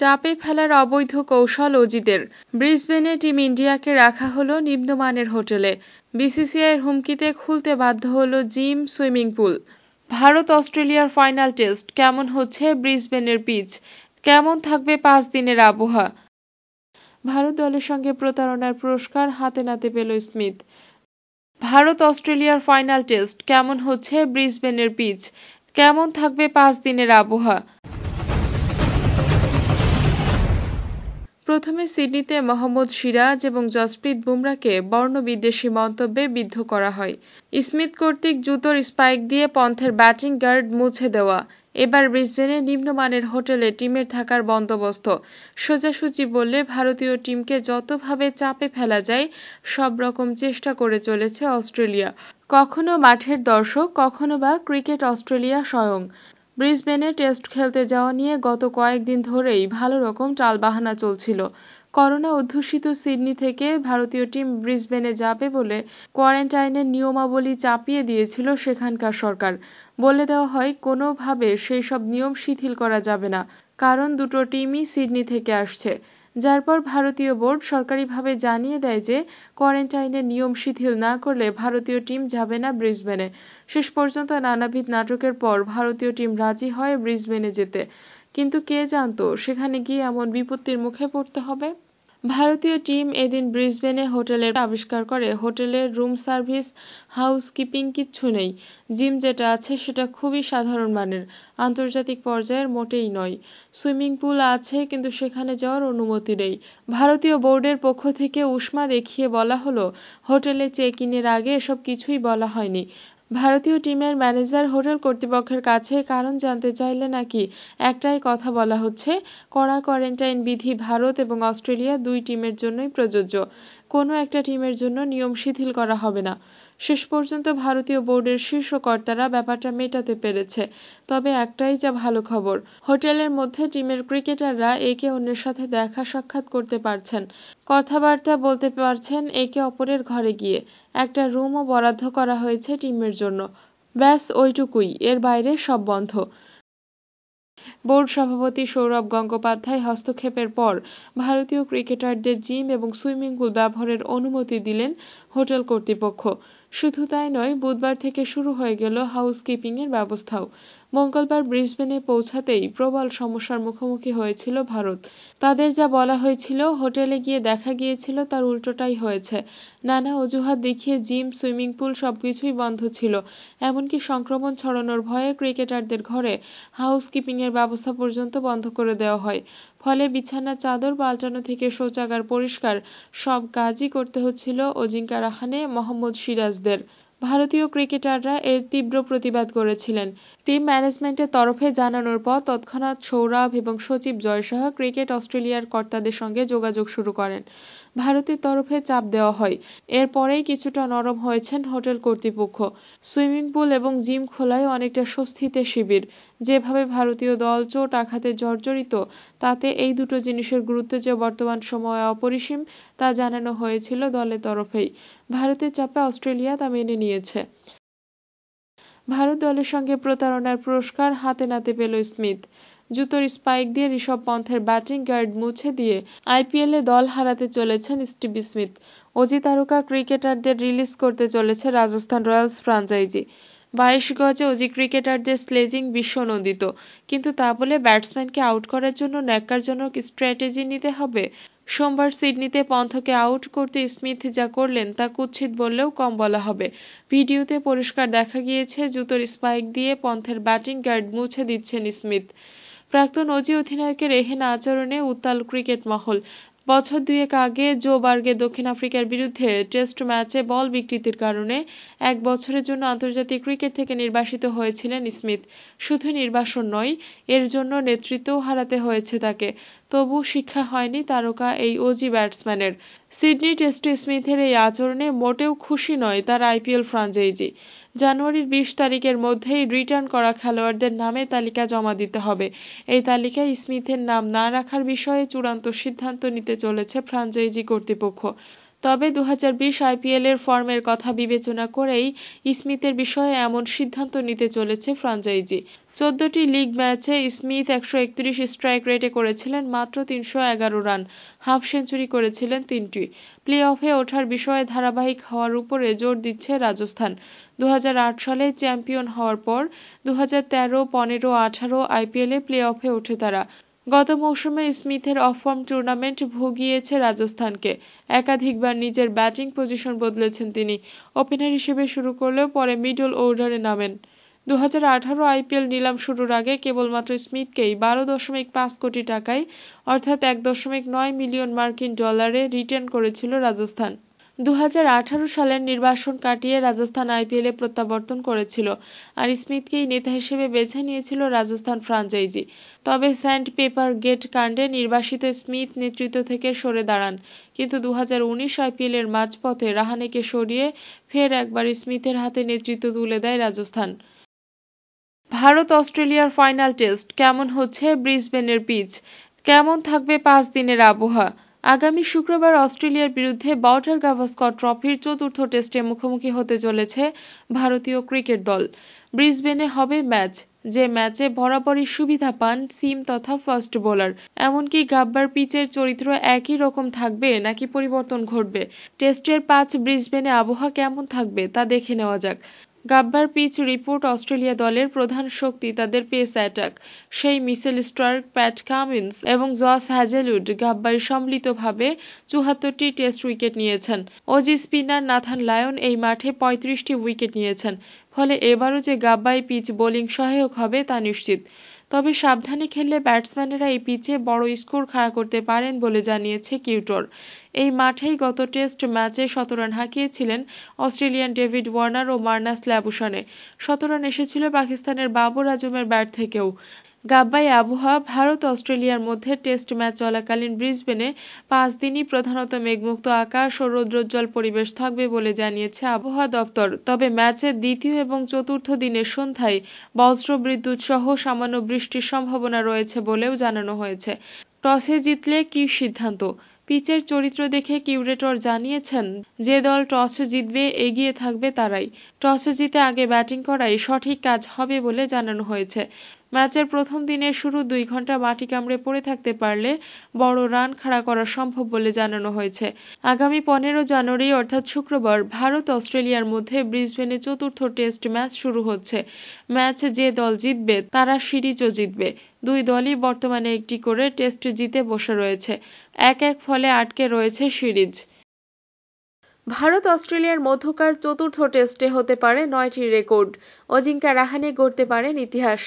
চাপে ফেলার অবৈধ কৌশল অজিদের ব্রিসবেনে টিম ইন্ডিয়াকে রাখা হলো নিম্নমানের হোটেলে বিসিসিআইয়ের হুমকিতে খুলতে বাধ্য হল জিম সুইমিং পুল ভারত অস্ট্রেলিয়ার ফাইনাল টেস্ট কেমন হচ্ছে ব্রিসবেনের পিচ কেমন থাকবে পাঁচ দিনের আবহাওয়া ভারত দলের সঙ্গে প্রতারণার পুরস্কার হাতে নাতে পেল স্মিথ ভারত অস্ট্রেলিয়ার ফাইনাল টেস্ট কেমন হচ্ছে ব্রিসবেনের পিচ কেমন থাকবে পাঁচ দিনের আবহাওয়া প্রথমে সিডনিতে মোহাম্মদ সিরাজ এবং জসপ্রীত বুমরাকে বর্ণবিদ্বেষী মন্তব্যে বিদ্ধ করা হয় স্মিথ কর্তৃক জুতোর স্পাইক দিয়ে পন্থের ব্যাটিং গার্ড মুছে দেওয়া এবার ব্রিসবেনে নিম্নমানের হোটেলে টিমের থাকার বন্দোবস্ত সোজাসুজি বললে ভারতীয় টিমকে যতভাবে চাপে ফেলা যায় সব রকম চেষ্টা করে চলেছে অস্ট্রেলিয়া কখনো মাঠের দর্শক কখনো বা ক্রিকেট অস্ট্রেলিয়া স্বয়ং ব্রিসবেনে টেস্ট খেলতে যাওয়া নিয়ে গত কয়েকদিন ধরেই ভালো রকম টালবাহানা চলছিল করোনা অধ্যুষিত সিডনি থেকে ভারতীয় টিম ব্রিসবেনে যাবে বলে কোয়ারেন্টাইনের নিয়মাবলী চাপিয়ে দিয়েছিল সেখানকার সরকার বলে দেওয়া হয় কোনোভাবে সেই সব নিয়ম শিথিল করা যাবে না কারণ দুটো টিমই সিডনি থেকে আসছে যার পর ভারতীয় বোর্ড সরকারিভাবে জানিয়ে দেয় যে কোয়ারেন্টাইনের নিয়ম শিথিল না করলে ভারতীয় টিম যাবে না ব্রিসবেনে শেষ পর্যন্ত নানাবিধ নাটকের পর ভারতীয় টিম রাজি হয় ব্রিসবেনে যেতে কিন্তু কে জানত সেখানে গিয়ে এমন বিপত্তির মুখে পড়তে হবে ভারতীয় টিম এদিন ব্রিসবেনে হোটেলের আবিষ্কার করে হোটেলের রুম সার্ভিস হাউসকিপিং কিচ্ছু নেই জিম যেটা আছে সেটা খুবই সাধারণ মানের আন্তর্জাতিক পর্যায়ের মোটেই নয় সুইমিং পুল আছে কিন্তু সেখানে যাওয়ার অনুমতি নেই ভারতীয় বোর্ডের পক্ষ থেকে উষ্মা দেখিয়ে বলা হলো হোটেলে চেক ইনের আগে এসব কিছুই বলা হয়নি ভারতীয় টিমের ম্যানেজার হোটেল কর্তৃপক্ষের কাছে কারণ জানতে চাইলে নাকি একটাই কথা বলা হচ্ছে কড়া কোয়ারেন্টাইন বিধি ভারত এবং অস্ট্রেলিয়া দুই টিমের জন্যই প্রযোজ্য কোনো একটা টিমের জন্য নিয়ম শিথিল করা হবে না শেষ পর্যন্ত ভারতীয় বোর্ডের শীর্ষ কর্তারা ব্যাপারটা মেটাতে পেরেছে তবে একটাই যা ভালো খবর হোটেলের মধ্যে টিমের ক্রিকেটাররা একে অন্যের সাথে দেখা সাক্ষাৎ করতে পারছেন কথাবার্তা বলতে পারছেন একে অপরের ঘরে গিয়ে একটা রুমও বরাদ্দ করা হয়েছে টিমের জন্য ব্যাস ওইটুকুই এর বাইরে সব বন্ধ বোর্ড সভাপতি সৌরভ গঙ্গোপাধ্যায় হস্তক্ষেপের পর ভারতীয় ক্রিকেটারদের জিম এবং সুইমিং পুল ব্যবহারের অনুমতি দিলেন হোটেল কর্তৃপক্ষ শুধু তাই নয় বুধবার থেকে শুরু হয়ে গেল হাউস এর ব্যবস্থাও মঙ্গলবার ব্রিসবেনে পৌঁছাতেই প্রবল সমস্যার মুখোমুখি হয়েছিল ভারত তাদের যা বলা হয়েছিল হোটেলে গিয়ে দেখা গিয়েছিল তার উল্টোটাই হয়েছে নানা অজুহাত দেখিয়ে জিম সুইমিং পুল সবকিছুই বন্ধ ছিল এমনকি সংক্রমণ ছড়ানোর ভয়ে ক্রিকেটারদের ঘরে হাউস কিপিংয়ের ব্যবস্থা পর্যন্ত বন্ধ করে দেওয়া হয় ফলে বিছানার চাদর পাল্টানো থেকে শৌচাগার পরিষ্কার সব কাজই করতে হচ্ছিল অজিঙ্কা রাহানে মোহাম্মদ সিরাজদের ভারতীয় ক্রিকেটাররা এর তীব্র প্রতিবাদ করেছিলেন। টিম ম্যানেজমেন্টের তরফে জানানোর পর তৎক্ষণাৎ সৌরভ এবং সচিব জয়সহ ক্রিকেট অস্ট্রেলিয়ার কর্তাদের সঙ্গে যোগাযোগ শুরু করেন। ভারতের তরফে চাপ দেওয়া হয় এরপরেই কিছুটা নরম হয়েছেন হোটেল কর্তৃপক্ষ সুইমিং পুল এবং জিম খোলায় অনেকটা স্বস্তিতে শিবির যেভাবে ভারতীয় দল চোট আঘাতে জর্জরিত তাতে এই দুটো জিনিসের গুরুত্ব যে বর্তমান সময়ে অপরিসীম তা জানানো হয়েছিল দলের তরফেই ভারতের চাপে অস্ট্রেলিয়া তা মেনে নিয়েছে ভারত দলের সঙ্গে প্রতারণার পুরস্কার হাতে নাতে পেল স্মিথ জুতোর স্পাইক দিয়ে ঋষভ পন্থের ব্যাটিং গার্ড মুছে দিয়ে আইপিএলে দল হারাতে চলেছেন স্টিভ স্মিথ অজি তারকা ক্রিকেটারদের রিলিজ করতে চলেছে রাজস্থান রয়্যালস ফ্রাঞ্চাইজি বাইশ গজে অজি ক্রিকেটারদের স্লেজিং বিশ্বনন্দিত কিন্তু তা বলে ব্যাটসম্যানকে আউট করার জন্য ন্যাক্কারজনক স্ট্র্যাটেজি নিতে হবে সোমবার সিডনিতে পন্থকে আউট করতে স্মিথ যা করলেন তা কুচ্ছিত বললেও কম বলা হবে ভিডিওতে পরিষ্কার দেখা গিয়েছে জুতোর স্পাইক দিয়ে পন্থের ব্যাটিং গার্ড মুছে দিচ্ছেন স্মিথ প্রাক্তন অজি অধিনায়কের এহেন আচরণে উত্তাল ক্রিকেট মহল বছর দুয়েক আগে জো জোবার্গে দক্ষিণ আফ্রিকার বিরুদ্ধে টেস্ট ম্যাচে বল বিকৃতির কারণে এক বছরের জন্য আন্তর্জাতিক ক্রিকেট থেকে নির্বাসিত হয়েছিলেন স্মিথ শুধু নির্বাসন নয় এর জন্য নেতৃত্বও হারাতে হয়েছে তাকে তবু শিক্ষা হয়নি তারকা এই ওজি ব্যাটসম্যানের সিডনি টেস্টে স্মিথের এই আচরণে মোটেও খুশি নয় তার আইপিএল ফ্রাঞ্চাইজি জানুয়ারির বিশ তারিখের মধ্যেই রিটার্ন করা খেলোয়াড়দের নামের তালিকা জমা দিতে হবে এই তালিকায় স্মিথের নাম না রাখার বিষয়ে চূড়ান্ত সিদ্ধান্ত নিতে চলেছে ফ্র্যাঞ্চাইজি কর্তৃপক্ষ তবে দু আইপিএলের ফর্মের কথা বিবেচনা করেই স্মিথের বিষয়ে এমন সিদ্ধান্ত নিতে চলেছে ফ্রাঞ্চাইজি চোদ্দটি লিগ ম্যাচে স্মিথ একশো একত্রিশ স্ট্রাইক রেটে করেছিলেন মাত্র তিনশো এগারো রান হাফ সেঞ্চুরি করেছিলেন তিনটি প্লে অফে ওঠার বিষয়ে ধারাবাহিক হওয়ার উপরে জোর দিচ্ছে রাজস্থান দু সালে চ্যাম্পিয়ন হওয়ার পর দু হাজার তেরো পনেরো আঠারো আইপিএলে প্লে অফে ওঠে তারা গত মৌসুমে স্মিথের অফর্ম টুর্নামেন্ট ভুগিয়েছে রাজস্থানকে একাধিকবার নিজের ব্যাটিং পজিশন বদলেছেন তিনি ওপেনার হিসেবে শুরু করলেও পরে মিডল অর্ডারে নামেন দু আইপিএল নিলাম শুরুর আগে কেবলমাত্র স্মিথকেই বারো দশমিক পাঁচ কোটি টাকায় অর্থাৎ এক দশমিক নয় মিলিয়ন মার্কিন ডলারে রিটেন করেছিল রাজস্থান দু সালের নির্বাসন কাটিয়ে রাজস্থান আইপিএলে প্রত্যাবর্তন করেছিল আর স্মিথকেই নেতা হিসেবে বেছে নিয়েছিল রাজস্থান ফ্রাঞ্চাইজি তবে স্যান্ড পেপার গেট কাণ্ডে নির্বাসিত স্মিথ নেতৃত্ব থেকে সরে দাঁড়ান কিন্তু দু আইপিএলের মাঝপথে রাহানেকে সরিয়ে ফের একবার স্মিথের হাতে নেতৃত্ব তুলে দেয় রাজস্থান ভারত অস্ট্রেলিয়ার ফাইনাল টেস্ট কেমন হচ্ছে ব্রিসবেনের পিচ কেমন থাকবে পাঁচ দিনের আবহাওয়া আগামী শুক্রবার অস্ট্রেলিয়ার বিরুদ্ধে বাউটার গাভাস্কর ট্রফির চতুর্থ টেস্টে মুখোমুখি হতে চলেছে ভারতীয় ক্রিকেট দল ব্রিসবেনে হবে ম্যাচ যে ম্যাচে বরাবরই সুবিধা পান সিম তথা ফাস্ট বোলার এমনকি গাব্বার পিচের চরিত্র একই রকম থাকবে নাকি পরিবর্তন ঘটবে টেস্টের পাঁচ ব্রিসবেনে আবহাওয়া কেমন থাকবে তা দেখে নেওয়া যাক গাব্বার পিচ রিপোর্ট অস্ট্রেলিয়া দলের প্রধান শক্তি তাদের পেস অ্যাটাক সেই মিসেল স্টার্ক প্যাট কামিন্স এবং জস হ্যাজেলউড গাব্বাই সম্মিলিতভাবে চুহাত্তরটি টেস্ট উইকেট নিয়েছেন অজি স্পিনার নাথান লায়ন এই মাঠে পঁয়ত্রিশটি উইকেট নিয়েছেন ফলে এবারও যে গাব্বাই পিচ বোলিং সহায়ক হবে তা নিশ্চিত তবে সাবধানে খেললে ব্যাটসম্যানেরা এই পিচে বড় স্কোর খাড়া করতে পারেন বলে জানিয়েছে কিউটোর এই মাঠেই গত টেস্ট ম্যাচে শতরান হাঁকিয়েছিলেন অস্ট্রেলিয়ান ডেভিড ওয়ার্নার ও মার্নাস ল্যাবুশানে শতরান এসেছিল পাকিস্তানের বাবর আজমের ব্যাট থেকেও গাব্বায় আবহাওয়া ভারত অস্ট্রেলিয়ার মধ্যে টেস্ট ম্যাচ চলাকালীন ব্রিসবেনে পাঁচ দিনই প্রধানত মেঘমুক্ত আকাশ ও রৌদ্রোজ্জ্বল পরিবেশ থাকবে বলে জানিয়েছে আবহাওয়া দপ্তর তবে ম্যাচের দ্বিতীয় এবং চতুর্থ দিনের সন্ধ্যায় বজ্রবিদ্যুৎ সহ সামান্য বৃষ্টির সম্ভাবনা রয়েছে বলেও জানানো হয়েছে টসে জিতলে কি সিদ্ধান্ত পিচের চরিত্র দেখে কিউরেটর জানিয়েছেন যে দল টস জিতবে এগিয়ে থাকবে তারাই টসে জিতে আগে ব্যাটিং করাই সঠিক কাজ হবে বলে জানানো হয়েছে ম্যাচের প্রথম দিনের শুরুর দুই ঘন্টা মাটি কামড়ে পড়ে থাকতে পারলে বড় রান খাড়া করা সম্ভব বলে জানানো হয়েছে আগামী পনেরো জানুয়ারি অর্থাৎ শুক্রবার ভারত অস্ট্রেলিয়ার মধ্যে ব্রিসবেনে চতুর্থ টেস্ট ম্যাচ শুরু হচ্ছে ম্যাচ যে দল জিতবে তারা সিরিজও জিতবে দুই দলই বর্তমানে একটি করে টেস্ট জিতে বসে রয়েছে এক এক ফলে আটকে রয়েছে সিরিজ ভারত অস্ট্রেলিয়ার মধ্যকার চতুর্থ টেস্টে হতে পারে নয়টি রেকর্ড অজিঙ্কা রাহানে গড়তে পারেন ইতিহাস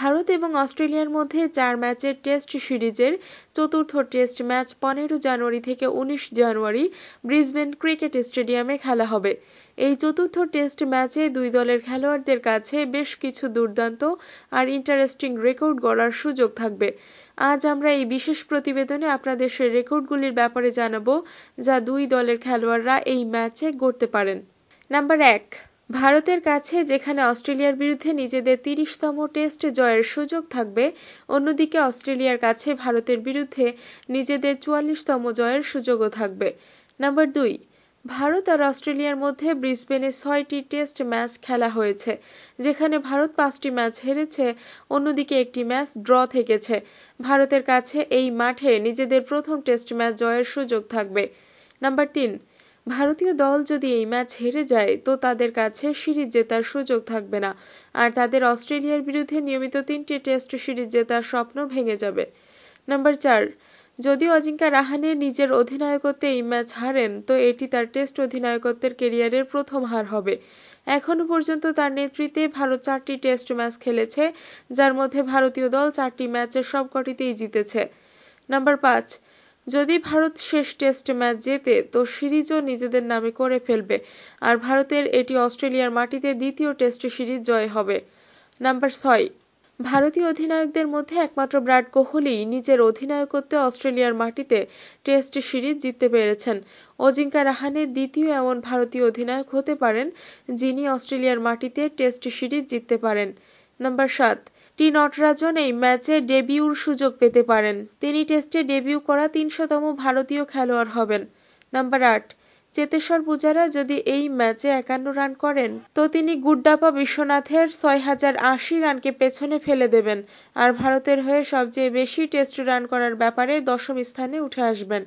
ভারত এবং অস্ট্রেলিয়ার মধ্যে চার ম্যাচের টেস্ট সিরিজের চতুর্থ টেস্ট ম্যাচ পনেরো জানুয়ারি থেকে উনিশ জানুয়ারি ব্রিসবেন ক্রিকেট স্টেডিয়ামে খেলা হবে এই চতুর্থ টেস্ট ম্যাচে দুই দলের খেলোয়াড়দের কাছে বেশ কিছু দুর্দান্ত আর ইন্টারেস্টিং রেকর্ড গড়ার সুযোগ থাকবে আজ আমরা এই বিশেষ প্রতিবেদনে আপনাদের সেই রেকর্ডগুলির ব্যাপারে জানাব যা দুই দলের খেলোয়াড়রা এই ম্যাচে গড়তে পারেন নাম্বার এক ভারতের কাছে যেখানে অস্ট্রেলিয়ার বিরুদ্ধে নিজেদের তিরিশতম টেস্ট জয়ের সুযোগ থাকবে অন্যদিকে অস্ট্রেলিয়ার কাছে ভারতের বিরুদ্ধে নিজেদের চুয়াল্লিশতম জয়ের সুযোগও থাকবে নাম্বার দুই ভারত আর অস্ট্রেলিয়ার মধ্যে ব্রিসবেনে ছয়টি টেস্ট ম্যাচ খেলা হয়েছে যেখানে ভারত পাঁচটি ম্যাচ হেরেছে অন্যদিকে একটি ম্যাচ ড্র থেকেছে ভারতের কাছে এই মাঠে নিজেদের প্রথম টেস্ট ম্যাচ জয়ের সুযোগ থাকবে নাম্বার তিন ভারতীয় দল যদি এই ম্যাচ হেরে যায় তো তাদের কাছে সিরিজ জেতার সুযোগ থাকবে না আর তাদের অস্ট্রেলিয়ার বিরুদ্ধে নিয়মিত তিনটি টেস্ট সিরিজ জেতার স্বপ্ন ভেঙে যাবে নাম্বার চার যদি অজিঙ্কা রাহানে নিজের অধিনায়কত্বে এই ম্যাচ হারেন তো এটি তার টেস্ট অধিনায়কত্বের কেরিয়ারের প্রথম হার হবে এখনও পর্যন্ত তার নেতৃত্বে ভারত চারটি টেস্ট ম্যাচ খেলেছে যার মধ্যে ভারতীয় দল চারটি ম্যাচের সবকটিতেই জিতেছে নাম্বার পাঁচ যদি ভারত শেষ টেস্ট ম্যাচ জেতে তো সিরিজও নিজেদের নামে করে ফেলবে আর ভারতের এটি অস্ট্রেলিয়ার মাটিতে দ্বিতীয় টেস্ট সিরিজ জয় হবে নাম্বার ছয় ভারতীয় অধিনায়কদের মধ্যে একমাত্র বিরাট কোহলি নিজের অধিনায়কত্বে অস্ট্রেলিয়ার মাটিতে টেস্ট সিরিজ জিততে পেরেছেন অজিঙ্কা রাহানে দ্বিতীয় এমন ভারতীয় অধিনায়ক হতে পারেন যিনি অস্ট্রেলিয়ার মাটিতে টেস্ট সিরিজ জিততে পারেন নাম্বার সাত টি নটরাজন এই ম্যাচে ডেবিউর সুযোগ পেতে পারেন তিনি টেস্টে ডেবিউ করা তিনশোতম ভারতীয় খেলোয়াড় হবেন নাম্বার আট চেতেশ্বর পূজারা যদি এই ম্যাচে একান্ন রান করেন তো তিনি গুড্ডাপা বিশ্বনাথের ছয় হাজার আশি রানকে পেছনে ফেলে দেবেন আর ভারতের হয়ে সবচেয়ে বেশি টেস্ট রান করার ব্যাপারে দশম স্থানে উঠে আসবেন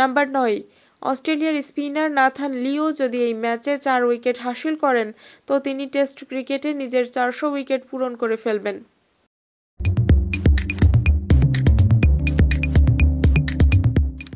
নাম্বার নয় অস্ট্রেলিয়ার স্পিনার নাথান লিও যদি এই ম্যাচে চার উইকেট হাসিল করেন তো তিনি টেস্ট ক্রিকেটে নিজের চারশো উইকেট পূরণ করে ফেলবেন